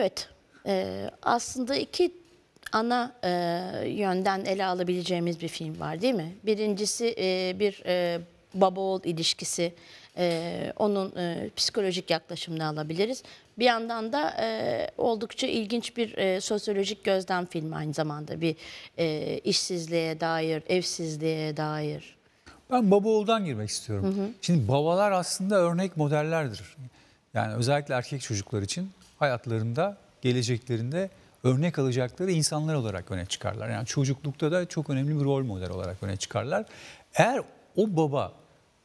Evet. E, aslında iki ana e, yönden ele alabileceğimiz bir film var değil mi? Birincisi e, bir e, baba oğul ilişkisi. E, onun e, psikolojik yaklaşımını alabiliriz. Bir yandan da e, oldukça ilginç bir e, sosyolojik gözlem filmi aynı zamanda. Bir e, işsizliğe dair, evsizliğe dair. Ben baba oğuldan girmek istiyorum. Hı hı. Şimdi babalar aslında örnek modellerdir. Yani özellikle erkek çocuklar için hayatlarında, geleceklerinde örnek alacakları insanlar olarak öne çıkarlar. Yani çocuklukta da çok önemli bir rol model olarak öne çıkarlar. Eğer o baba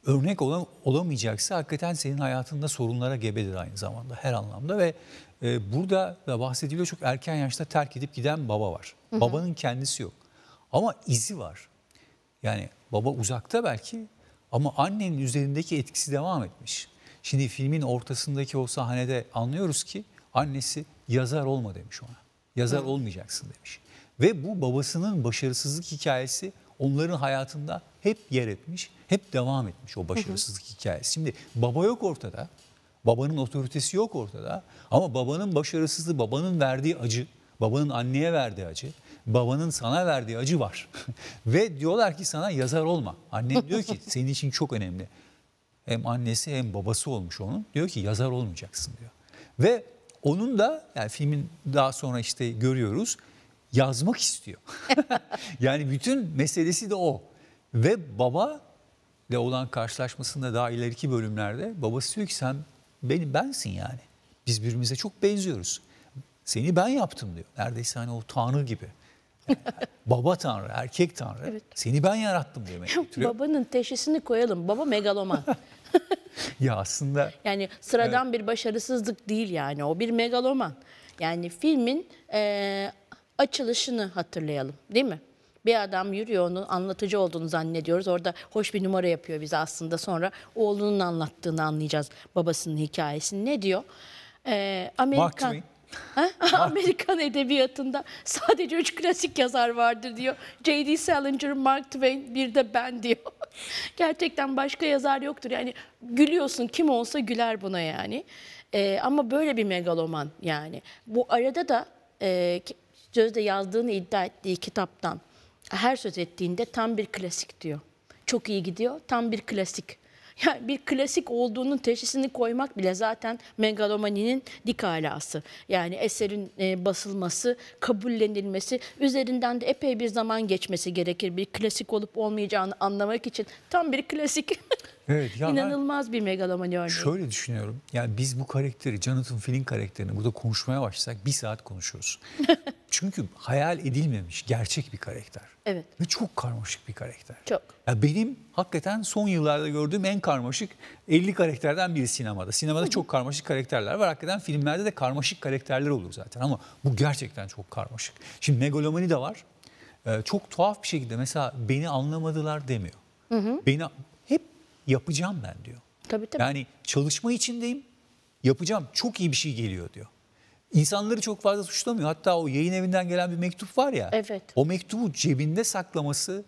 örnek olan olamayacaksa hakikaten senin hayatında sorunlara gebedir aynı zamanda her anlamda ve e, burada da bahsediliyor çok erken yaşta terk edip giden baba var. Hı hı. Babanın kendisi yok. Ama izi var. Yani baba uzakta belki ama annenin üzerindeki etkisi devam etmiş. Şimdi filmin ortasındaki o sahnede anlıyoruz ki Annesi yazar olma demiş ona. Yazar Hı. olmayacaksın demiş. Ve bu babasının başarısızlık hikayesi onların hayatında hep yer etmiş, hep devam etmiş o başarısızlık hı hikayesi. Şimdi baba yok ortada, babanın otoritesi yok ortada ama babanın başarısızlığı, babanın verdiği acı, babanın anneye verdiği acı, babanın sana verdiği acı var. Ve diyorlar ki sana yazar olma. Annem diyor ki senin için çok önemli. Hem annesi hem babası olmuş onun. Diyor ki yazar olmayacaksın diyor. Ve onun da yani filmin daha sonra işte görüyoruz yazmak istiyor. yani bütün meselesi de o. Ve baba ile olan karşılaşmasında daha ileriki bölümlerde babası diyor ki sen benim bensin yani. Biz birbirimize çok benziyoruz. Seni ben yaptım diyor. Neredeyse hani o tanrı gibi. Yani baba tanrı, erkek tanrı. Evet. Seni ben yarattım diyor. Babanın teşhisini koyalım. Baba megaloman. ya aslında... Yani sıradan evet. bir başarısızlık değil yani o bir megaloman. Yani filmin e, açılışını hatırlayalım değil mi? Bir adam yürüyor onun anlatıcı olduğunu zannediyoruz. Orada hoş bir numara yapıyor bize aslında. Sonra oğlunun anlattığını anlayacağız babasının hikayesini. Ne diyor? Ee, Amerikan... Mark Amerikan edebiyatında sadece üç klasik yazar vardır diyor. J.D. Salinger, Mark Twain, bir de ben diyor. Gerçekten başka yazar yoktur. Yani gülüyorsun kim olsa güler buna yani. Ee, ama böyle bir megaloman yani. Bu arada da e, sözde yazdığını iddia ettiği kitaptan her söz ettiğinde tam bir klasik diyor. Çok iyi gidiyor, tam bir klasik. Yani bir klasik olduğunun teşhisini koymak bile zaten megalomaninin dik alası. Yani eserin e, basılması, kabullenilmesi, üzerinden de epey bir zaman geçmesi gerekir. Bir klasik olup olmayacağını anlamak için tam bir klasik. Evet, ya İnanılmaz bir megalomani örneği. Şöyle düşünüyorum. Yani biz bu karakteri, Jonathan Flynn karakterini burada konuşmaya başlasak bir saat konuşuyoruz. Çünkü hayal edilmemiş gerçek bir karakter. Evet. Ve çok karmaşık bir karakter. Çok. Ya benim hakikaten son yıllarda gördüğüm en karmaşık 50 karakterden biri sinemada. Sinemada çok karmaşık karakterler var. Hakikaten filmlerde de karmaşık karakterler olur zaten ama bu gerçekten çok karmaşık. Şimdi megalomani de var. Ee, çok tuhaf bir şekilde mesela beni anlamadılar demiyor. Hı hı. Beni yapacağım ben diyor. Tabii tabii. Yani çalışma içindeyim, yapacağım. Çok iyi bir şey geliyor diyor. İnsanları çok fazla suçlamıyor. Hatta o yayın evinden gelen bir mektup var ya. Evet. O mektubu cebinde saklaması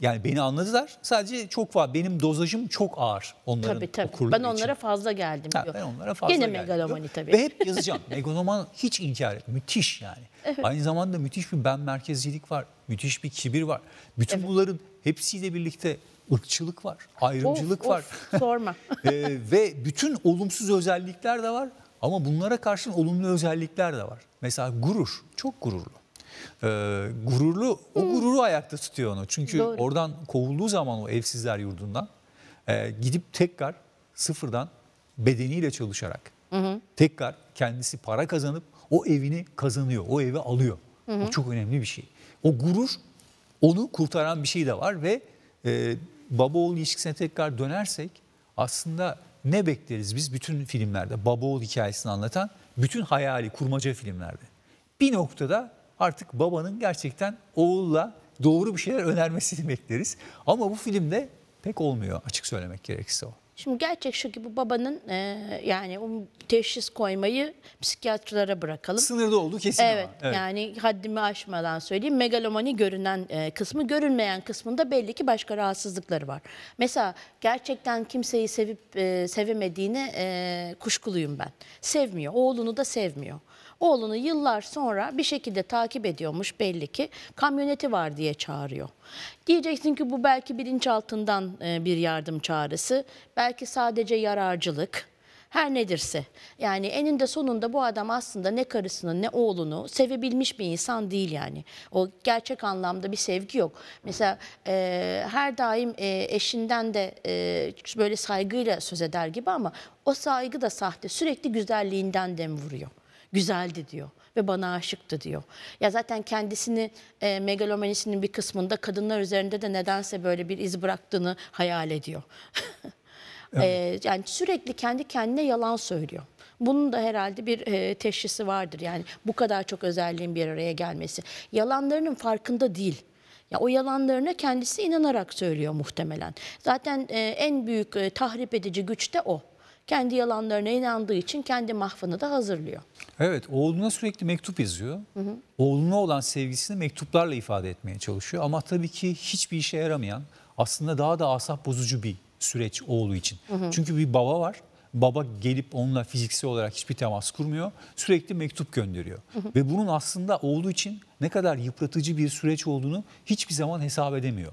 yani beni anladılar. Sadece çok var. Benim dozajım çok ağır onların tabii, tabii. Ben onlara fazla geldim diyor. Ha, ben onlara fazla Yine geldim megalomani diyor. tabii. Ve hep yazacağım. megaloman hiç inkar et. Müthiş yani. Evet. Aynı zamanda müthiş bir ben merkezcilik var. Müthiş bir kibir var. Bütün evet. bunların hepsiyle birlikte ırkçılık var, ayrımcılık of, var. Of, sorma. e, ve bütün olumsuz özellikler de var ama bunlara karşın olumlu özellikler de var. Mesela gurur, çok gururlu. E, gururlu, o hmm. gururu ayakta tutuyor onu. Çünkü Doğru. oradan kovulduğu zaman o evsizler yurdundan e, gidip tekrar sıfırdan bedeniyle çalışarak hı hı. tekrar kendisi para kazanıp o evini kazanıyor, o evi alıyor. Hı hı. O çok önemli bir şey. O gurur onu kurtaran bir şey de var ve e, baba oğul ilişkisine tekrar dönersek aslında ne bekleriz biz bütün filmlerde baba oğul hikayesini anlatan bütün hayali kurmaca filmlerde. Bir noktada artık babanın gerçekten oğulla doğru bir şeyler önermesini bekleriz. Ama bu filmde pek olmuyor açık söylemek gerekirse o. Şimdi gerçek şu ki bu babanın e, yani o um, teşhis koymayı psikiyatrlara bırakalım. Sınırda oldu kesin evet, ama. Evet yani haddimi aşmadan söyleyeyim. Megalomani görünen e, kısmı görünmeyen kısmında belli ki başka rahatsızlıkları var. Mesela gerçekten kimseyi sevip e, sevemediğine e, kuşkuluyum ben. Sevmiyor. Oğlunu da sevmiyor. Oğlunu yıllar sonra bir şekilde takip ediyormuş belli ki kamyoneti var diye çağırıyor. Diyeceksin ki bu belki bilinçaltından e, bir yardım çağrısı, belki sadece yararcılık her nedirse. Yani eninde sonunda bu adam aslında ne karısını ne oğlunu sevebilmiş bir insan değil yani. O gerçek anlamda bir sevgi yok. Mesela e, her daim e, eşinden de e, böyle saygıyla söz eder gibi ama o saygı da sahte. Sürekli güzelliğinden dem vuruyor güzeldi diyor ve bana aşıktı diyor. Ya zaten kendisini e, megalomanisinin bir kısmında kadınlar üzerinde de nedense böyle bir iz bıraktığını hayal ediyor. E, evet. e, yani sürekli kendi kendine yalan söylüyor. Bunun da herhalde bir e, teşhisi vardır. Yani bu kadar çok özelliğin bir araya gelmesi. Yalanlarının farkında değil. Ya o yalanlarına kendisi inanarak söylüyor muhtemelen. Zaten e, en büyük e, tahrip edici güç de o kendi yalanlarına inandığı için kendi mahfını da hazırlıyor. Evet oğluna sürekli mektup yazıyor. Hı hı. Oğluna olan sevgisini mektuplarla ifade etmeye çalışıyor. Ama tabii ki hiçbir işe yaramayan aslında daha da asap bozucu bir süreç oğlu için. Hı hı. Çünkü bir baba var. Baba gelip onunla fiziksel olarak hiçbir temas kurmuyor. Sürekli mektup gönderiyor. Hı hı. Ve bunun aslında oğlu için ne kadar yıpratıcı bir süreç olduğunu hiçbir zaman hesap edemiyor.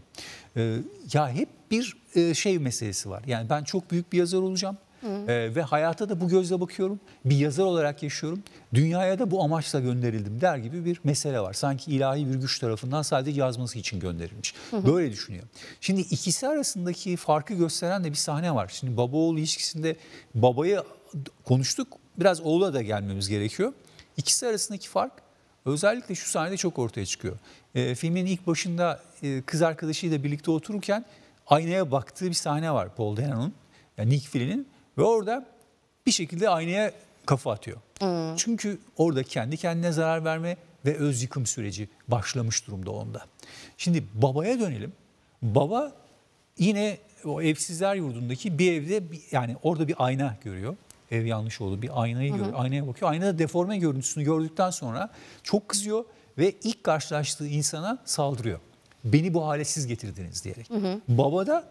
Ee, ya hep bir e, şey meselesi var. Yani ben çok büyük bir yazar olacağım. E, ve hayata da bu gözle bakıyorum. Bir yazar olarak yaşıyorum. Dünyaya da bu amaçla gönderildim der gibi bir mesele var. Sanki ilahi bir güç tarafından sadece yazması için gönderilmiş. Hı hı. Böyle düşünüyorum. Şimdi ikisi arasındaki farkı gösteren de bir sahne var. Şimdi baba oğul ilişkisinde babayı konuştuk. Biraz oğula da gelmemiz gerekiyor. İkisi arasındaki fark özellikle şu sahnede çok ortaya çıkıyor. E, filmin ilk başında e, kız arkadaşıyla birlikte otururken aynaya baktığı bir sahne var Paul Denon'un. Yani Nick Fury'nin ve orada bir şekilde aynaya kafa atıyor. Hmm. Çünkü orada kendi kendine zarar verme ve öz yıkım süreci başlamış durumda onda. Şimdi babaya dönelim. Baba yine o evsizler yurdundaki bir evde yani orada bir ayna görüyor. Ev yanlış oldu. Bir aynayı görüyor. Hı hı. Aynaya bakıyor. Aynada deforme görüntüsünü gördükten sonra çok kızıyor ve ilk karşılaştığı insana saldırıyor. Beni bu hale siz getirdiniz diyerek. Hı hı. Babada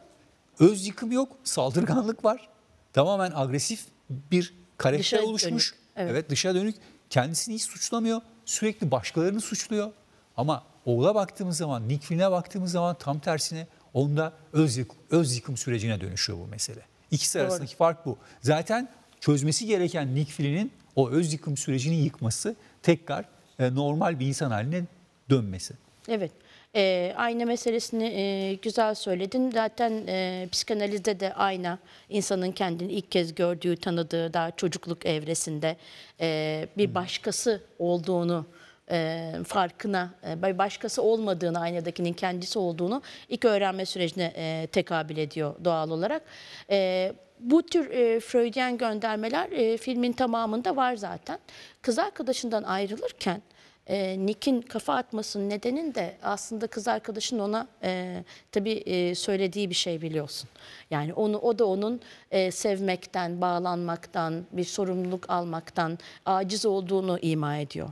öz yıkım yok, saldırganlık var tamamen agresif bir karakter dışa oluşmuş. Dönük. Evet. evet dışa dönük. Kendisini hiç suçlamıyor. Sürekli başkalarını suçluyor. Ama Oğul'a baktığımız zaman, Nick Film'e baktığımız zaman tam tersine onda öz yıkım, öz yıkım sürecine dönüşüyor bu mesele. İkisi Doğru. arasındaki fark bu. Zaten çözmesi gereken Nick Film'in o öz yıkım sürecini yıkması tekrar e, normal bir insan haline dönmesi. Evet. E, ayna meselesini e, güzel söyledin. Zaten e, psikanalizde de ayna insanın kendini ilk kez gördüğü, tanıdığı daha çocukluk evresinde e, bir başkası olduğunu e, farkına, e, başkası olmadığını, aynadakinin kendisi olduğunu ilk öğrenme sürecine e, tekabül ediyor doğal olarak. E, bu tür e, Freudian göndermeler e, filmin tamamında var zaten. Kız arkadaşından ayrılırken e, Nick'in kafa atmasının nedenin de aslında kız arkadaşın ona e, tabii e, söylediği bir şey biliyorsun. Yani onu o da onun e, sevmekten, bağlanmaktan, bir sorumluluk almaktan aciz olduğunu ima ediyor.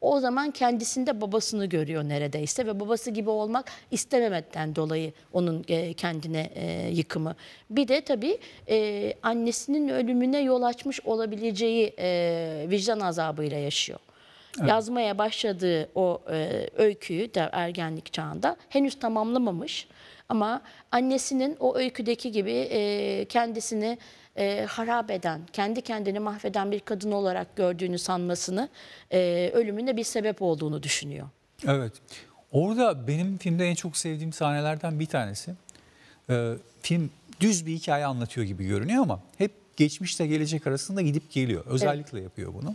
O zaman kendisinde babasını görüyor neredeyse ve babası gibi olmak istememekten dolayı onun e, kendine e, yıkımı. Bir de tabii e, annesinin ölümüne yol açmış olabileceği vicdan azabıyla yaşıyor. Yazmaya başladığı o e, öyküyü de ergenlik çağında henüz tamamlamamış ama annesinin o öyküdeki gibi e, kendisini e, harap eden, kendi kendini mahveden bir kadın olarak gördüğünü sanmasını e, ölümüne bir sebep olduğunu düşünüyor. Evet. Orada benim filmde en çok sevdiğim sahnelerden bir tanesi. Ee, film düz bir hikaye anlatıyor gibi görünüyor ama hep geçmişte gelecek arasında gidip geliyor. Özellikle evet. yapıyor bunu.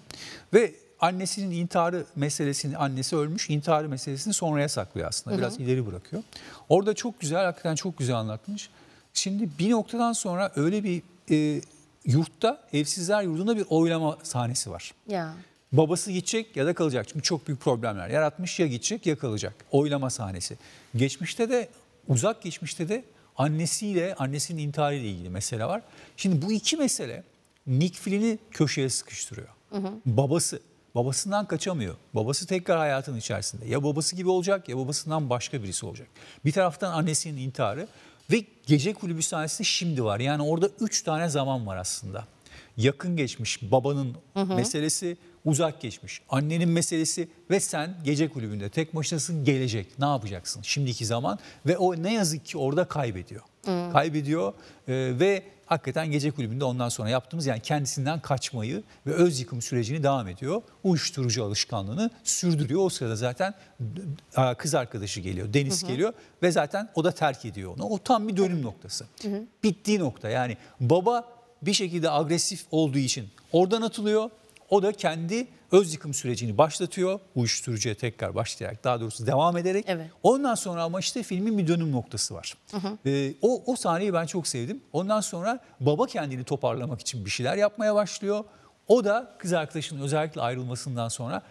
Ve annesinin intiharı meselesini, annesi ölmüş intiharı meselesini sonraya saklıyor aslında. Biraz hı hı. ileri bırakıyor. Orada çok güzel, hakikaten çok güzel anlatmış. Şimdi bir noktadan sonra öyle bir e, yurtta, evsizler yurdunda bir oylama sahnesi var. Ya. Babası gidecek ya da kalacak. Çünkü çok büyük problemler yaratmış ya gidecek ya kalacak. Oylama sahnesi. Geçmişte de, uzak geçmişte de annesiyle, annesinin intiharıyla ilgili mesele var. Şimdi bu iki mesele Nick Flynn'i köşeye sıkıştırıyor. Hı hı. Babası babasından kaçamıyor. Babası tekrar hayatın içerisinde. Ya babası gibi olacak ya babasından başka birisi olacak. Bir taraftan annesinin intiharı ve gece kulübü sahnesi şimdi var. Yani orada üç tane zaman var aslında. Yakın geçmiş babanın hı hı. meselesi, uzak geçmiş annenin meselesi ve sen gece kulübünde tek başınasın gelecek. Ne yapacaksın şimdiki zaman ve o ne yazık ki orada kaybediyor. Hı. Kaybediyor e, ve hakikaten gece kulübünde ondan sonra yaptığımız yani kendisinden kaçmayı ve öz yıkım sürecini devam ediyor. Uyuşturucu alışkanlığını sürdürüyor. O sırada zaten kız arkadaşı geliyor, Deniz hı hı. geliyor ve zaten o da terk ediyor onu. O tam bir dönüm noktası. Hı hı. Bittiği nokta yani baba bir şekilde agresif olduğu için oradan atılıyor. O da kendi öz yıkım sürecini başlatıyor. Uyuşturucuya tekrar başlayarak daha doğrusu devam ederek. Evet. Ondan sonra ama işte filmin bir dönüm noktası var. Hı hı. E, o, o sahneyi ben çok sevdim. Ondan sonra baba kendini toparlamak için bir şeyler yapmaya başlıyor. O da kız arkadaşının özellikle ayrılmasından sonra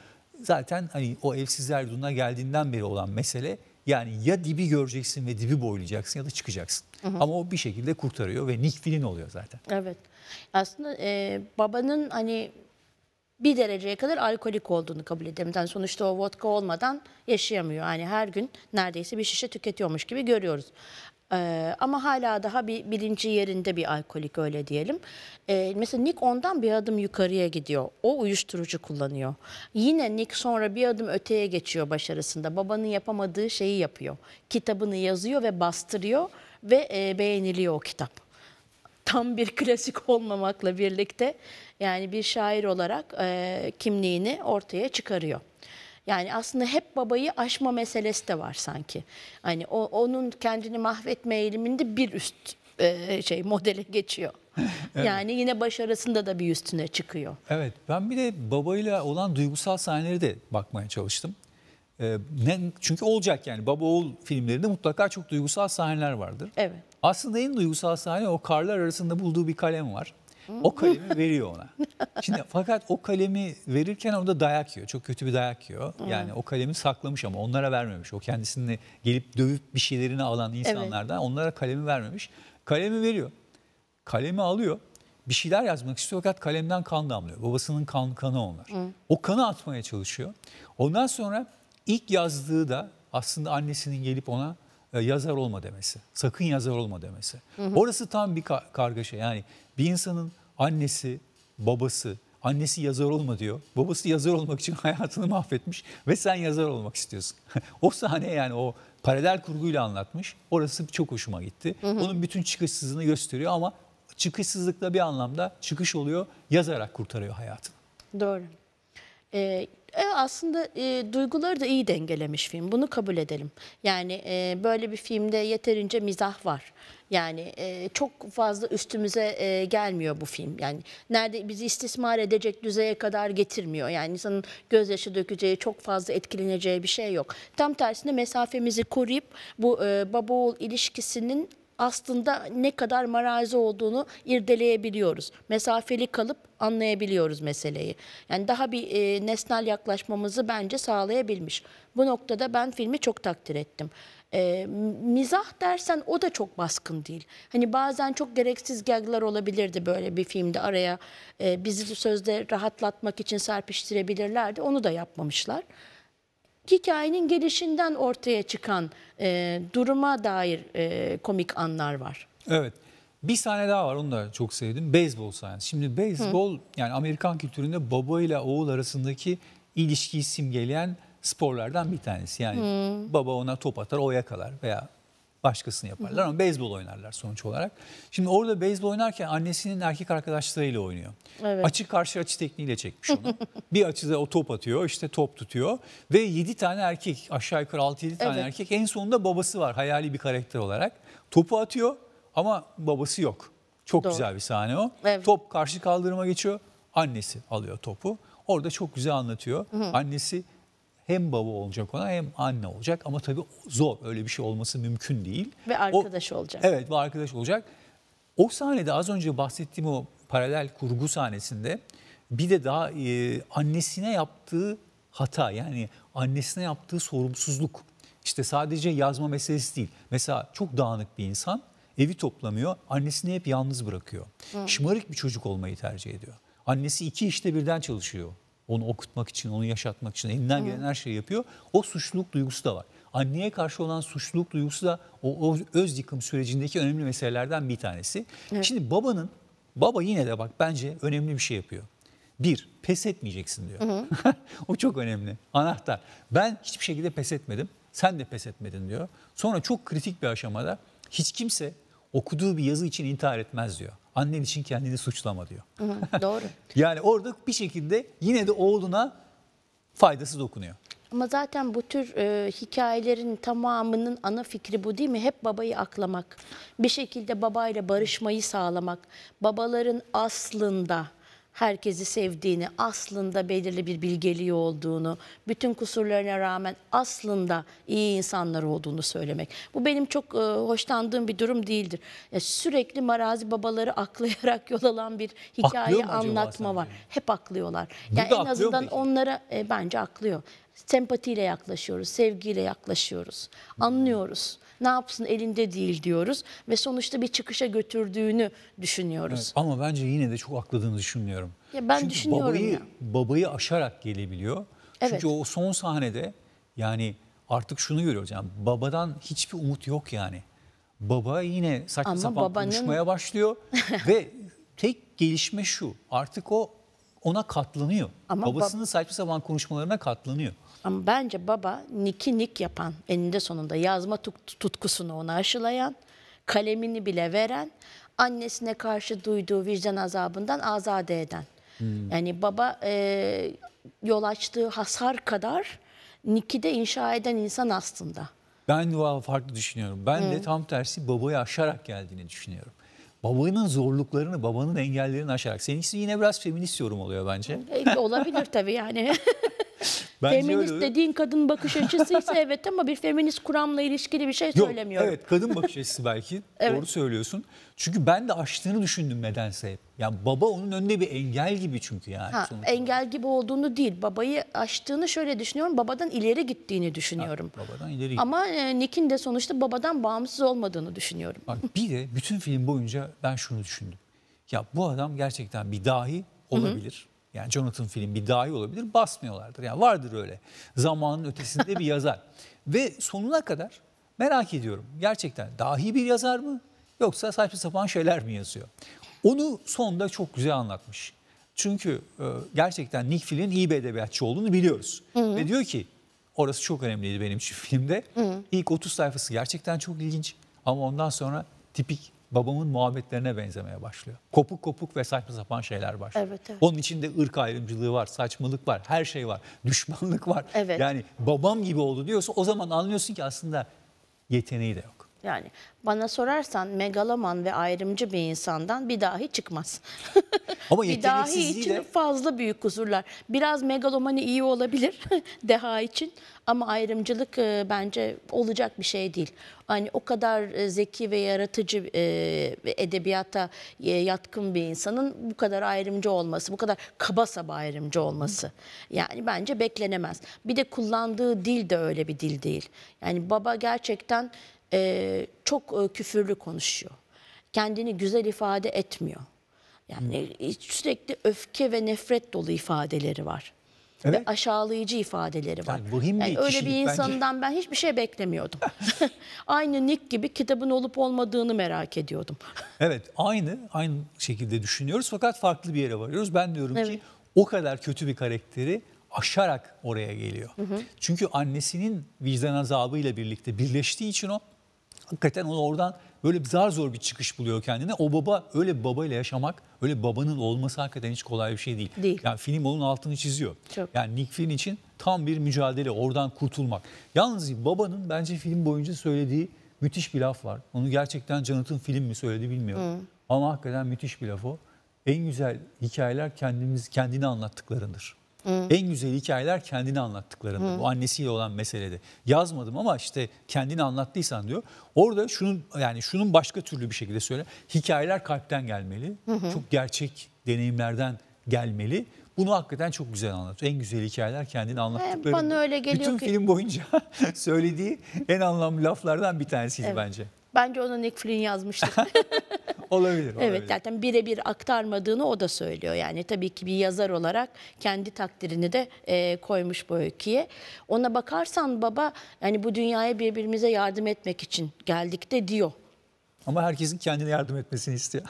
zaten hani o evsizler durumuna geldiğinden beri olan mesele yani ya dibi göreceksin ve dibi boylayacaksın ya da çıkacaksın. Hı hı. Ama o bir şekilde kurtarıyor ve Nick Flynn oluyor zaten. Evet. Aslında e, babanın hani bir dereceye kadar alkolik olduğunu kabul ederim. Yani sonuçta o vodka olmadan yaşayamıyor. Yani her gün neredeyse bir şişe tüketiyormuş gibi görüyoruz. Ee, ama hala daha bir bilinci yerinde bir alkolik öyle diyelim. Ee, mesela Nick ondan bir adım yukarıya gidiyor. O uyuşturucu kullanıyor. Yine Nick sonra bir adım öteye geçiyor başarısında. Babanın yapamadığı şeyi yapıyor. Kitabını yazıyor ve bastırıyor ve e, beğeniliyor o kitap tam bir klasik olmamakla birlikte yani bir şair olarak e, kimliğini ortaya çıkarıyor. Yani aslında hep babayı aşma meselesi de var sanki. Hani o, onun kendini mahvetme eğiliminde bir üst e, şey modele geçiyor. evet. Yani yine başarısında da bir üstüne çıkıyor. Evet ben bir de babayla olan duygusal sahneleri de bakmaya çalıştım. E, ne, çünkü olacak yani baba oğul filmlerinde mutlaka çok duygusal sahneler vardır. Evet. Aslında en duygusal sahne o karlar arasında bulduğu bir kalem var. O kalemi hmm. veriyor ona. Şimdi fakat o kalemi verirken orada dayak yiyor. Çok kötü bir dayak yiyor. Hmm. Yani o kalemi saklamış ama onlara vermemiş. O kendisini gelip dövüp bir şeylerini alan insanlardan evet. onlara kalemi vermemiş. Kalemi veriyor. Kalemi alıyor. Bir şeyler yazmak istiyor fakat kalemden kan damlıyor. Babasının kan, kanı onlar. Hı. Hmm. O kanı atmaya çalışıyor. Ondan sonra İlk yazdığı da aslında annesinin gelip ona e, yazar olma demesi. Sakın yazar olma demesi. Hı hı. Orası tam bir kargaşa. Yani bir insanın annesi, babası, annesi yazar olma diyor. Babası yazar olmak için hayatını mahvetmiş ve sen yazar olmak istiyorsun. o sahne yani o paralel kurguyla anlatmış. Orası çok hoşuma gitti. Hı hı. Onun bütün çıkışsızlığını gösteriyor ama çıkışsızlıkla bir anlamda çıkış oluyor. Yazarak kurtarıyor hayatını. Doğru. Ee, e, aslında e, duyguları da iyi dengelemiş film. Bunu kabul edelim. Yani e, böyle bir filmde yeterince mizah var. Yani e, çok fazla üstümüze e, gelmiyor bu film. Yani nerede bizi istismar edecek düzeye kadar getirmiyor. Yani insanın gözyaşı dökeceği, çok fazla etkileneceği bir şey yok. Tam tersine mesafemizi koruyup bu e, baba oğul ilişkisinin aslında ne kadar marazi olduğunu irdeleyebiliyoruz. Mesafeli kalıp anlayabiliyoruz meseleyi. Yani daha bir e, nesnel yaklaşmamızı bence sağlayabilmiş. Bu noktada ben filmi çok takdir ettim. E, mizah dersen o da çok baskın değil. Hani bazen çok gereksiz gaglar olabilirdi böyle bir filmde araya. E, bizi sözde rahatlatmak için serpiştirebilirlerdi. Onu da yapmamışlar hikayenin gelişinden ortaya çıkan e, duruma dair e, komik anlar var. Evet. Bir sahne daha var onu da çok sevdim. Beyzbol sahnesi. Şimdi beyzbol yani Amerikan kültüründe baba ile oğul arasındaki ilişkiyi simgeleyen sporlardan bir tanesi. Yani Hı. Hmm. baba ona top atar o yakalar veya başkasını yaparlar ama beyzbol oynarlar sonuç olarak. Şimdi orada beyzbol oynarken annesinin erkek arkadaşlarıyla oynuyor. Evet. Açı karşı açı tekniğiyle çekmiş onu. bir açıda o top atıyor işte top tutuyor ve 7 tane erkek aşağı yukarı 6-7 tane evet. erkek en sonunda babası var hayali bir karakter olarak. Topu atıyor ama babası yok. Çok Doğru. güzel bir sahne o. Evet. Top karşı kaldırıma geçiyor. Annesi alıyor topu. Orada çok güzel anlatıyor. Hı hı. Annesi hem baba olacak ona hem anne olacak ama tabii zor öyle bir şey olması mümkün değil. Ve arkadaş o, olacak. Evet ve arkadaş olacak. O sahnede az önce bahsettiğim o paralel kurgu sahnesinde bir de daha e, annesine yaptığı hata yani annesine yaptığı sorumsuzluk. İşte sadece yazma meselesi değil. Mesela çok dağınık bir insan evi toplamıyor annesini hep yalnız bırakıyor. Hı. Şımarık bir çocuk olmayı tercih ediyor. Annesi iki işte birden çalışıyor onu okutmak için, onu yaşatmak için elinden gelen her şeyi yapıyor. O suçluluk duygusu da var. Anneye karşı olan suçluluk duygusu da o, o öz yıkım sürecindeki önemli meselelerden bir tanesi. Evet. Şimdi babanın, baba yine de bak bence önemli bir şey yapıyor. Bir, pes etmeyeceksin diyor. Hı o çok önemli. Anahtar. Ben hiçbir şekilde pes etmedim. Sen de pes etmedin diyor. Sonra çok kritik bir aşamada hiç kimse okuduğu bir yazı için intihar etmez diyor annen için kendini suçlama diyor. Hı hı, doğru. yani orada bir şekilde yine de oğluna faydası dokunuyor. Ama zaten bu tür e, hikayelerin tamamının ana fikri bu değil mi? Hep babayı aklamak. Bir şekilde babayla barışmayı sağlamak. Babaların aslında herkesi sevdiğini, aslında belirli bir bilgeliği olduğunu, bütün kusurlarına rağmen aslında iyi insanlar olduğunu söylemek. Bu benim çok e, hoşlandığım bir durum değildir. Ya, sürekli marazi babaları aklayarak yol alan bir hikaye anlatma var. Yani? Hep aklıyorlar. Burada yani en azından onlara e, bence aklıyor sempatiyle yaklaşıyoruz, sevgiyle yaklaşıyoruz, anlıyoruz ne yapsın elinde değil diyoruz ve sonuçta bir çıkışa götürdüğünü düşünüyoruz. Evet, ama bence yine de çok akladığını düşünmüyorum. Ya ben Çünkü düşünüyorum babayı, ya. babayı aşarak gelebiliyor. Evet. Çünkü o son sahnede yani artık şunu görüyoruz yani babadan hiçbir umut yok yani. Baba yine saçma ama sapan babanın... konuşmaya başlıyor ve tek gelişme şu artık o ona katlanıyor. Ama Babasının bab saçma sapan konuşmalarına katlanıyor. Ama bence baba niki nik yapan, eninde sonunda yazma tutkusunu ona aşılayan, kalemini bile veren, annesine karşı duyduğu vicdan azabından azade eden. Hmm. Yani baba e, yol açtığı hasar kadar Niki de inşa eden insan aslında. Ben farklı düşünüyorum. Ben Hı. de tam tersi babayı aşarak geldiğini düşünüyorum. Babanın zorluklarını, babanın engellerini aşarak. Seninkisi yine biraz feminist yorum oluyor bence. E, olabilir tabii yani. Bence feminist öyle. dediğin kadın bakış açısı ise evet ama bir feminist kuramla ilişkili bir şey Yok, söylemiyorum. Evet kadın bakış açısı belki evet. doğru söylüyorsun. Çünkü ben de açtığını düşündüm nedense hep. Yani baba onun önünde bir engel gibi çünkü yani. Ha, engel gibi olduğunu değil. Babayı açtığını şöyle düşünüyorum. Babadan ileri gittiğini düşünüyorum. Ha, babadan ileri Ama e, Nick'in de sonuçta babadan bağımsız olmadığını düşünüyorum. Bak, bir de bütün film boyunca ben şunu düşündüm. Ya bu adam gerçekten bir dahi olabilir. Hı hı. Yani Jonathan film bir dahi olabilir basmıyorlardır. Yani vardır öyle. Zamanın ötesinde bir yazar. Ve sonuna kadar merak ediyorum. Gerçekten dahi bir yazar mı? Yoksa saçma sapan şeyler mi yazıyor? Onu sonunda çok güzel anlatmış. Çünkü e, gerçekten Nick filmin iyi bir edebiyatçı olduğunu biliyoruz. Hı hı. Ve diyor ki orası çok önemliydi benim için filmde. Hı hı. İlk 30 sayfası gerçekten çok ilginç ama ondan sonra tipik babamın muhabbetlerine benzemeye başlıyor. Kopuk kopuk ve saçma sapan şeyler başlıyor. Evet, evet. Onun içinde ırk ayrımcılığı var, saçmalık var, her şey var, düşmanlık var. Evet. Yani babam gibi oldu diyorsa o zaman anlıyorsun ki aslında yeteneği de yok. Yani bana sorarsan megaloman ve ayrımcı bir insandan bir dahi çıkmaz. Ama bir dahi için fazla büyük kusurlar. Biraz megalomani iyi olabilir deha için ama ayrımcılık e, bence olacak bir şey değil. Hani o kadar e, zeki ve yaratıcı e, edebiyata e, yatkın bir insanın bu kadar ayrımcı olması, bu kadar kaba saba ayrımcı olması yani bence beklenemez. Bir de kullandığı dil de öyle bir dil değil. Yani baba gerçekten e, çok e, küfürlü konuşuyor. Kendini güzel ifade etmiyor. Yani hmm. sürekli öfke ve nefret dolu ifadeleri var. Evet. Ve aşağılayıcı ifadeleri var. Yani vahim yani bir öyle bir insandan bence. ben hiçbir şey beklemiyordum. aynı Nick gibi kitabın olup olmadığını merak ediyordum. evet, aynı aynı şekilde düşünüyoruz fakat farklı bir yere varıyoruz. Ben diyorum evet. ki o kadar kötü bir karakteri aşarak oraya geliyor. Hı hı. Çünkü annesinin vicdan azabıyla birlikte birleştiği için o hakikaten onu oradan böyle zar zor bir çıkış buluyor kendine. O baba öyle bir babayla yaşamak, öyle babanın olması hakikaten hiç kolay bir şey değil. değil. Yani film onun altını çiziyor. Çok. Yani Nick Fury için tam bir mücadele oradan kurtulmak. Yalnız babanın bence film boyunca söylediği müthiş bir laf var. Onu gerçekten Jonathan film mi söyledi bilmiyorum. Hı. Hmm. Ama hakikaten müthiş bir laf o. En güzel hikayeler kendimiz kendini anlattıklarındır. Hı. En güzel hikayeler kendini anlattıklarında. Hı. Bu annesiyle olan meselede. Yazmadım ama işte kendini anlattıysan diyor. Orada şunun yani şunun başka türlü bir şekilde söyle. Hikayeler kalpten gelmeli. Hı hı. Çok gerçek deneyimlerden gelmeli. Bunu hakikaten çok güzel anlatıyor. En güzel hikayeler kendini anlattıkları. Bana öyle geliyor Bütün ki... film boyunca söylediği en anlamlı laflardan bir tanesiydi evet. bence. Bence ona Nick Flynn yazmıştı. Olabilir. Evet zaten birebir aktarmadığını o da söylüyor. Yani tabii ki bir yazar olarak kendi takdirini de e, koymuş bu öyküye. Ona bakarsan baba yani bu dünyaya birbirimize yardım etmek için geldik de diyor ama herkesin kendine yardım etmesini istiyor.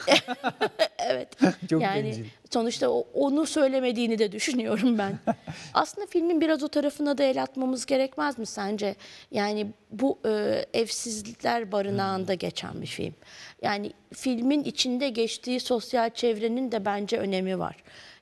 evet. Çok yani bencil. sonuçta onu söylemediğini de düşünüyorum ben. Aslında filmin biraz o tarafına da el atmamız gerekmez mi sence? Yani bu e, evsizlikler barınağında hmm. geçen bir film. Yani filmin içinde geçtiği sosyal çevrenin de bence önemi var.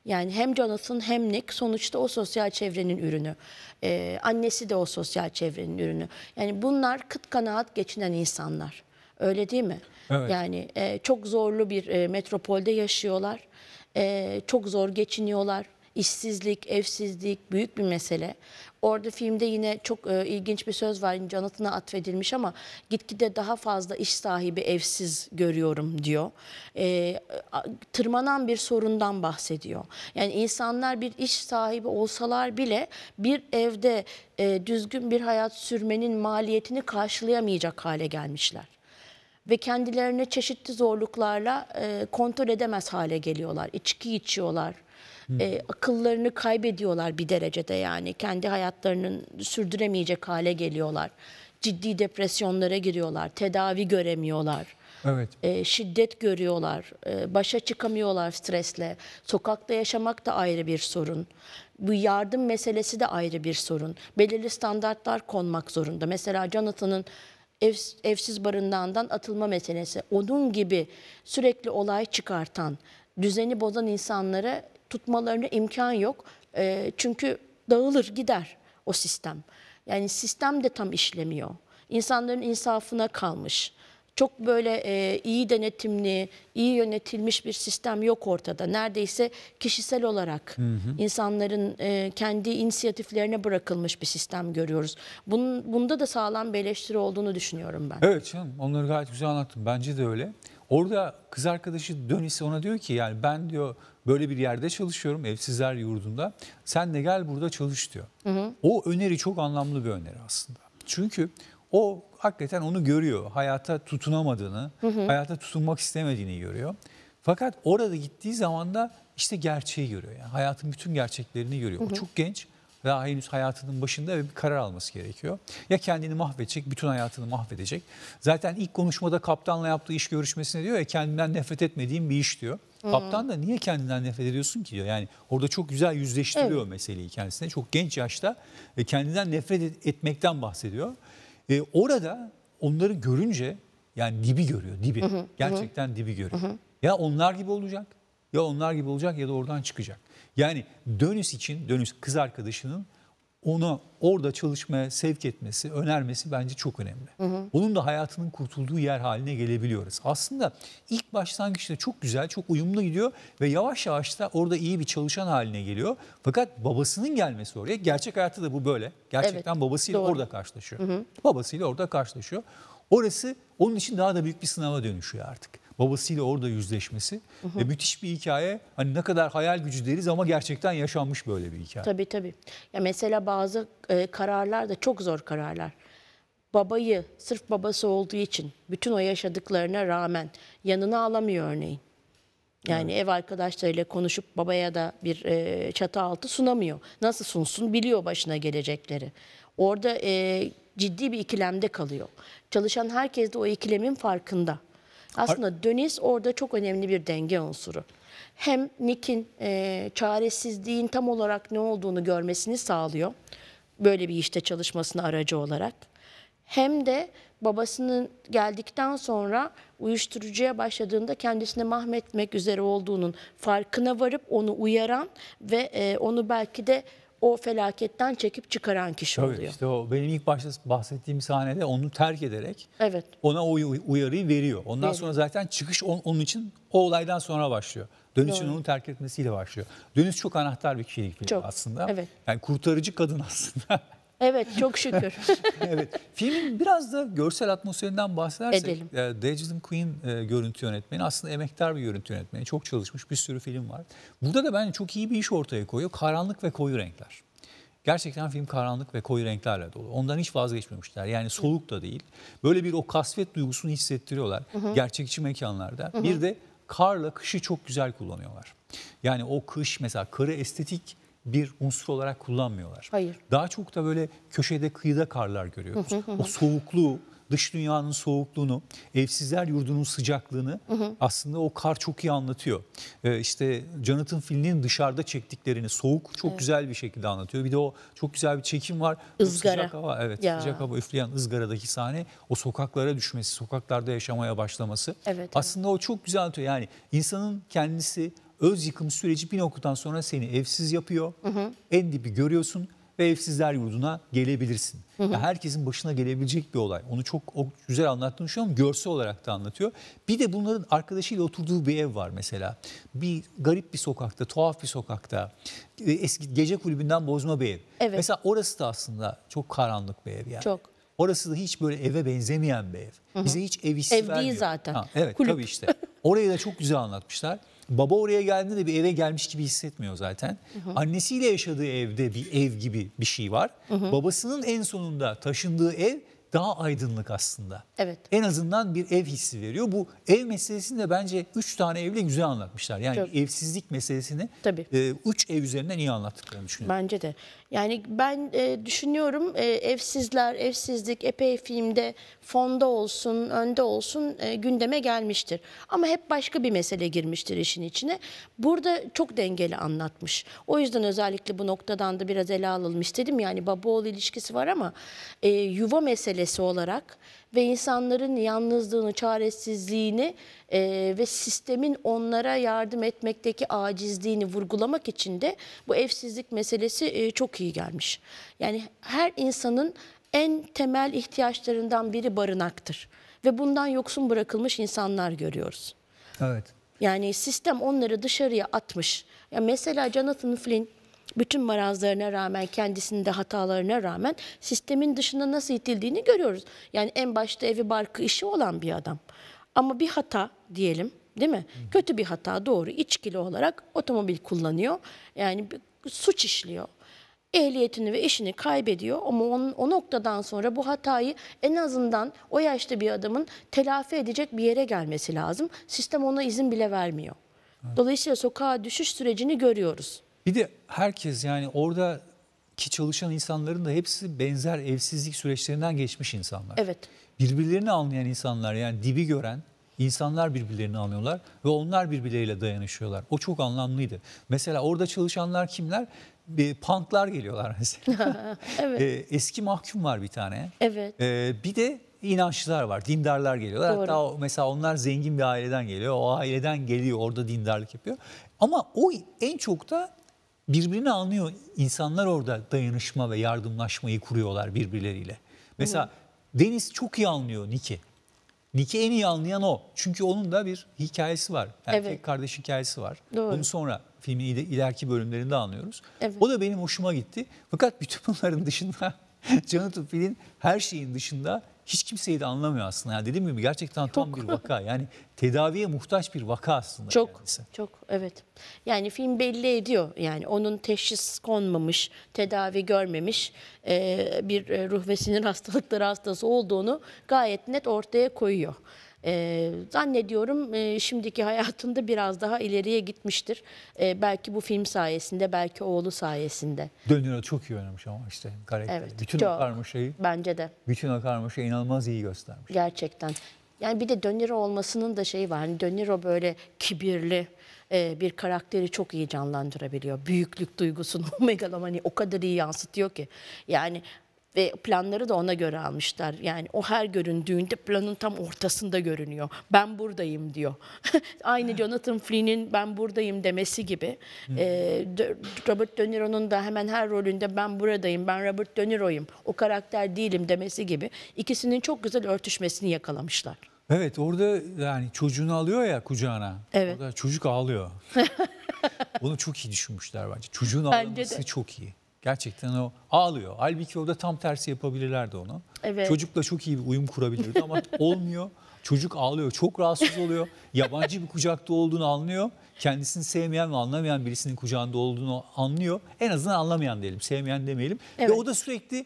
Yani hem Jonathan hem Nick sonuçta o sosyal çevrenin ürünü. Ee, annesi de o sosyal çevrenin ürünü. Yani bunlar kıt kanaat geçinen insanlar. Öyle değil mi? Evet. Yani e, çok zorlu bir e, metropolde yaşıyorlar. E, çok zor geçiniyorlar. İşsizlik, evsizlik büyük bir mesele. Orada filmde yine çok e, ilginç bir söz var. Canatına atfedilmiş ama gitgide daha fazla iş sahibi evsiz görüyorum diyor. E, tırmanan bir sorundan bahsediyor. Yani insanlar bir iş sahibi olsalar bile bir evde e, düzgün bir hayat sürmenin maliyetini karşılayamayacak hale gelmişler ve kendilerine çeşitli zorluklarla e, kontrol edemez hale geliyorlar. İçki içiyorlar. Hmm. E, akıllarını kaybediyorlar bir derecede yani. Kendi hayatlarının sürdüremeyecek hale geliyorlar. Ciddi depresyonlara giriyorlar. Tedavi göremiyorlar. Evet. E, şiddet görüyorlar. E, başa çıkamıyorlar stresle. Sokakta yaşamak da ayrı bir sorun. Bu yardım meselesi de ayrı bir sorun. Belirli standartlar konmak zorunda. Mesela Jonathan'ın ev, evsiz barınağından atılma meselesi. Onun gibi sürekli olay çıkartan, düzeni bozan insanlara tutmalarına imkan yok. E, çünkü dağılır gider o sistem. Yani sistem de tam işlemiyor. İnsanların insafına kalmış çok böyle e, iyi denetimli, iyi yönetilmiş bir sistem yok ortada. Neredeyse kişisel olarak hı hı. insanların e, kendi inisiyatiflerine bırakılmış bir sistem görüyoruz. Bunun, bunda da sağlam bir eleştiri olduğunu düşünüyorum ben. Evet canım onları gayet güzel anlattın. Bence de öyle. Orada kız arkadaşı Dönisi ona diyor ki yani ben diyor böyle bir yerde çalışıyorum evsizler yurdunda. Sen de gel burada çalış diyor. Hı hı. O öneri çok anlamlı bir öneri aslında. Çünkü o hakikaten onu görüyor. Hayata tutunamadığını, hı hı. hayata tutunmak istemediğini görüyor. Fakat orada gittiği zaman da işte gerçeği görüyor. Yani hayatın bütün gerçeklerini görüyor. Hı hı. O çok genç daha henüz hayatının başında ve bir karar alması gerekiyor. Ya kendini mahvedecek, bütün hayatını mahvedecek. Zaten ilk konuşmada kaptanla yaptığı iş görüşmesine diyor ya kendinden nefret etmediğim bir iş diyor. Hmm. Kaptan da niye kendinden nefret ediyorsun ki diyor. Yani orada çok güzel yüzleştiriyor evet. meseleyi kendisine. Çok genç yaşta e, kendinden nefret etmekten bahsediyor. E, orada onları görünce yani dibi görüyor dibi. Hı hı, Gerçekten hı. dibi görüyor. Hı hı. Ya onlar gibi olacak ya onlar gibi olacak ya da oradan çıkacak. Yani dönüş için dönüş kız arkadaşının ona orada çalışmaya sevk etmesi, önermesi bence çok önemli. Hı hı. Onun da hayatının kurtulduğu yer haline gelebiliyoruz. Aslında ilk başlangıçta çok güzel, çok uyumlu gidiyor ve yavaş yavaş da orada iyi bir çalışan haline geliyor. Fakat babasının gelmesi oraya, gerçek hayatta da bu böyle. Gerçekten evet, babasıyla doğru. orada karşılaşıyor. Hı hı. Babasıyla orada karşılaşıyor. Orası onun için daha da büyük bir sınava dönüşüyor artık babasıyla orada yüzleşmesi hı hı. ve müthiş bir hikaye. Hani ne kadar hayal gücü deriz ama gerçekten yaşanmış böyle bir hikaye. Tabii tabii. Ya mesela bazı e, kararlar da çok zor kararlar. Babayı sırf babası olduğu için bütün o yaşadıklarına rağmen yanına alamıyor örneğin. Yani evet. ev arkadaşlarıyla konuşup babaya da bir e, çatı altı sunamıyor. Nasıl sunsun biliyor başına gelecekleri. Orada e, ciddi bir ikilemde kalıyor. Çalışan herkes de o ikilemin farkında. Aslında döniz orada çok önemli bir denge unsuru. Hem Nick'in e, çaresizliğin tam olarak ne olduğunu görmesini sağlıyor. Böyle bir işte çalışmasını aracı olarak. Hem de babasının geldikten sonra uyuşturucuya başladığında kendisini mahmetmek üzere olduğunun farkına varıp onu uyaran ve e, onu belki de o felaketten çekip çıkaran kişi Tabii oluyor. İşte o benim ilk başta bahsettiğim sahnede onu terk ederek evet. ona o uyarıyı veriyor. Ondan evet. sonra zaten çıkış onun için o olaydan sonra başlıyor. Dönüşün Doğru. onu terk etmesiyle başlıyor. Dönüş çok anahtar bir kişilik film çok. aslında. Evet. Yani kurtarıcı kadın aslında. Evet çok şükür. evet. Filmin biraz da görsel atmosferinden bahsedersek. Edelim. E, Queen e, görüntü yönetmeni aslında emektar bir görüntü yönetmeni. Çok çalışmış bir sürü film var. Burada da bence çok iyi bir iş ortaya koyuyor. Karanlık ve koyu renkler. Gerçekten film karanlık ve koyu renklerle dolu. Ondan hiç vazgeçmemişler. Yani soluk da değil. Böyle bir o kasvet duygusunu hissettiriyorlar. Hı hı. Gerçekçi mekanlarda. Hı hı. Bir de karla kışı çok güzel kullanıyorlar. Yani o kış mesela karı estetik bir unsur olarak kullanmıyorlar. Hayır. Daha çok da böyle köşede kıyıda karlar görüyoruz. Hı hı hı. O soğukluğu, dış dünyanın soğukluğunu, evsizler yurdunun sıcaklığını hı hı. aslında o kar çok iyi anlatıyor. Ee, işte Jonathan Finn'in dışarıda çektiklerini soğuk çok evet. güzel bir şekilde anlatıyor. Bir de o çok güzel bir çekim var. Izgara. Sıcak hava, evet ya. sıcak hava üfleyen ızgaradaki sahne o sokaklara düşmesi, sokaklarda yaşamaya başlaması. Evet, aslında evet. o çok güzel anlatıyor. Yani insanın kendisi öz yıkım süreci bir noktadan sonra seni evsiz yapıyor. Hı hı. En dibi görüyorsun ve evsizler yurduna gelebilirsin. Hı hı. Ya herkesin başına gelebilecek bir olay. Onu çok o güzel anlattığını düşünüyorum. Görsel olarak da anlatıyor. Bir de bunların arkadaşıyla oturduğu bir ev var mesela. Bir garip bir sokakta, tuhaf bir sokakta. E, eski gece kulübünden bozma bir ev. Evet. Mesela orası da aslında çok karanlık bir ev yani. Çok. Orası da hiç böyle eve benzemeyen bir ev. Hı hı. Bize hiç ev hissi ev vermiyor. değil zaten. Ha, evet Kulüp. tabii işte. Orayı da çok güzel anlatmışlar. Baba oraya geldiğinde de bir eve gelmiş gibi hissetmiyor zaten. Hı hı. Annesiyle yaşadığı evde bir ev gibi bir şey var. Hı hı. Babasının en sonunda taşındığı ev daha aydınlık aslında. Evet. En azından bir ev hissi veriyor. Bu ev meselesini de bence üç tane evle güzel anlatmışlar. Yani Çok. evsizlik meselesini 3 e, üç ev üzerinden iyi anlattıklarını düşünüyorum. Bence de. Yani ben e, düşünüyorum e, evsizler, evsizlik epey filmde fonda olsun, önde olsun e, gündeme gelmiştir. Ama hep başka bir mesele girmiştir işin içine. Burada çok dengeli anlatmış. O yüzden özellikle bu noktadan da biraz ele alınmış dedim. Yani baba oğul ilişkisi var ama e, yuva meselesi olarak ve insanların yalnızlığını, çaresizliğini e, ve sistemin onlara yardım etmekteki acizliğini vurgulamak için de bu evsizlik meselesi e, çok iyi iyi gelmiş. Yani her insanın en temel ihtiyaçlarından biri barınaktır. Ve bundan yoksun bırakılmış insanlar görüyoruz. Evet. Yani sistem onları dışarıya atmış. Ya mesela Jonathan Flynn bütün marazlarına rağmen, kendisinin de hatalarına rağmen sistemin dışına nasıl itildiğini görüyoruz. Yani en başta evi barkı işi olan bir adam. Ama bir hata diyelim değil mi? Hı. Kötü bir hata doğru içkili olarak otomobil kullanıyor. Yani bir suç işliyor ehliyetini ve işini kaybediyor ama on, o noktadan sonra bu hatayı en azından o yaşta bir adamın telafi edecek bir yere gelmesi lazım. Sistem ona izin bile vermiyor. Dolayısıyla sokağa düşüş sürecini görüyoruz. Bir de herkes yani orada ki çalışan insanların da hepsi benzer evsizlik süreçlerinden geçmiş insanlar. Evet. Birbirlerini anlayan insanlar yani dibi gören insanlar birbirlerini anlıyorlar ve onlar birbirleriyle dayanışıyorlar. O çok anlamlıydı. Mesela orada çalışanlar kimler? bir pantlar geliyorlar mesela. evet. E, eski mahkum var bir tane. Evet. E, bir de inançlılar var, dindarlar geliyorlar. Doğru. Hatta mesela onlar zengin bir aileden geliyor. O aileden geliyor, orada dindarlık yapıyor. Ama o en çok da birbirini anlıyor. İnsanlar orada dayanışma ve yardımlaşmayı kuruyorlar birbirleriyle. Mesela Hı. Deniz çok iyi anlıyor Niki. Niki en iyi anlayan o. Çünkü onun da bir hikayesi var. Erkek evet. kardeş hikayesi var. Doğru. Bunu sonra filmin ileriki bölümlerinde anlıyoruz. Evet. O da benim hoşuma gitti. Fakat bütün bunların dışında Jonathan Fill'in her şeyin dışında hiç kimseyi de anlamıyor aslında. Yani dediğim gibi gerçekten çok. tam bir vaka. Yani tedaviye muhtaç bir vaka aslında. Çok, kendisi. çok evet. Yani film belli ediyor. Yani onun teşhis konmamış, tedavi görmemiş bir ruh ve sinir hastalıkları hastası olduğunu gayet net ortaya koyuyor. E, zannediyorum e, şimdiki hayatında biraz daha ileriye gitmiştir. E, belki bu film sayesinde, belki oğlu sayesinde. Dönüyor çok iyi oynamış ama işte karakter. Evet, bütün çok, o karmaşayı. Bence de. Bütün o karmaşayı inanılmaz iyi göstermiş. Gerçekten. Yani bir de Döniro olmasının da şeyi var. Hani Döniro böyle kibirli bir karakteri çok iyi canlandırabiliyor. Büyüklük duygusunu megalomani o kadar iyi yansıtıyor ki. Yani ve planları da ona göre almışlar. Yani o her göründüğünde planın tam ortasında görünüyor. Ben buradayım diyor. Aynı Jonathan Flynn'in ben buradayım demesi gibi. Ee, Robert De Niro'nun da hemen her rolünde ben buradayım, ben Robert De Niro'yum, o karakter değilim demesi gibi. İkisinin çok güzel örtüşmesini yakalamışlar. Evet orada yani çocuğunu alıyor ya kucağına. Evet. Orada çocuk ağlıyor. Onu çok iyi düşünmüşler bence. Çocuğun ağlaması de. çok iyi. Gerçekten o ağlıyor. Halbuki orada tam tersi yapabilirlerdi onu. Evet. Çocukla çok iyi bir uyum kurabilirdi ama olmuyor. Çocuk ağlıyor, çok rahatsız oluyor. Yabancı bir kucakta olduğunu anlıyor. Kendisini sevmeyen ve anlamayan birisinin kucağında olduğunu anlıyor. En azından anlamayan diyelim, sevmeyen demeyelim. Evet. Ve o da sürekli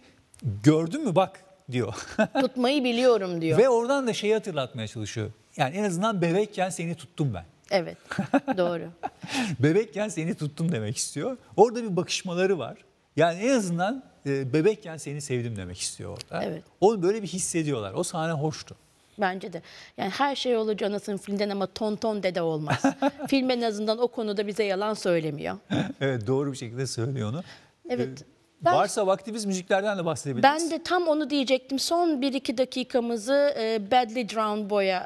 gördün mü bak diyor. Tutmayı biliyorum diyor. Ve oradan da şeyi hatırlatmaya çalışıyor. Yani en azından bebekken seni tuttum ben. Evet doğru. bebekken seni tuttum demek istiyor. Orada bir bakışmaları var. Yani en azından e, bebekken seni sevdim demek istiyor orada. Evet. Onu böyle bir hissediyorlar. O sahne hoştu. Bence de. Yani her şey olur Jonathan filmden ama tonton dede olmaz. Film en azından o konuda bize yalan söylemiyor. evet doğru bir şekilde söylüyor onu. Evet. Ee, ben, Varsa vaktimiz müziklerden de bahsedebiliriz. Ben de tam onu diyecektim. Son 1-2 dakikamızı e, Badly Drowned Boy'a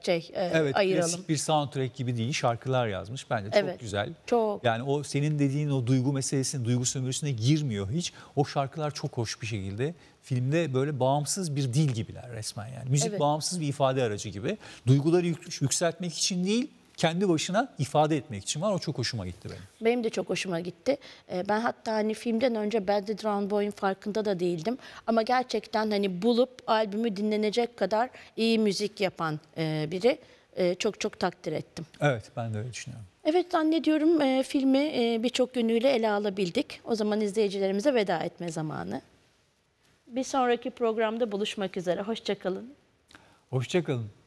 e, şey, e, evet, ayıralım. Evet bir soundtrack gibi değil şarkılar yazmış. Bence çok evet, güzel. Çok. Yani o senin dediğin o duygu meselesinin duygu sömürüsüne girmiyor hiç. O şarkılar çok hoş bir şekilde filmde böyle bağımsız bir dil gibiler resmen yani. Müzik evet. bağımsız bir ifade aracı gibi. Duyguları yükseltmek için değil kendi başına ifade etmek için var. O çok hoşuma gitti benim. Benim de çok hoşuma gitti. Ee, ben hatta hani filmden önce Bad the Drown Boy'un farkında da değildim. Ama gerçekten hani bulup albümü dinlenecek kadar iyi müzik yapan e, biri. E, çok çok takdir ettim. Evet ben de öyle düşünüyorum. Evet zannediyorum e, filmi e, birçok yönüyle ele alabildik. O zaman izleyicilerimize veda etme zamanı. Bir sonraki programda buluşmak üzere. Hoşçakalın. Hoşçakalın.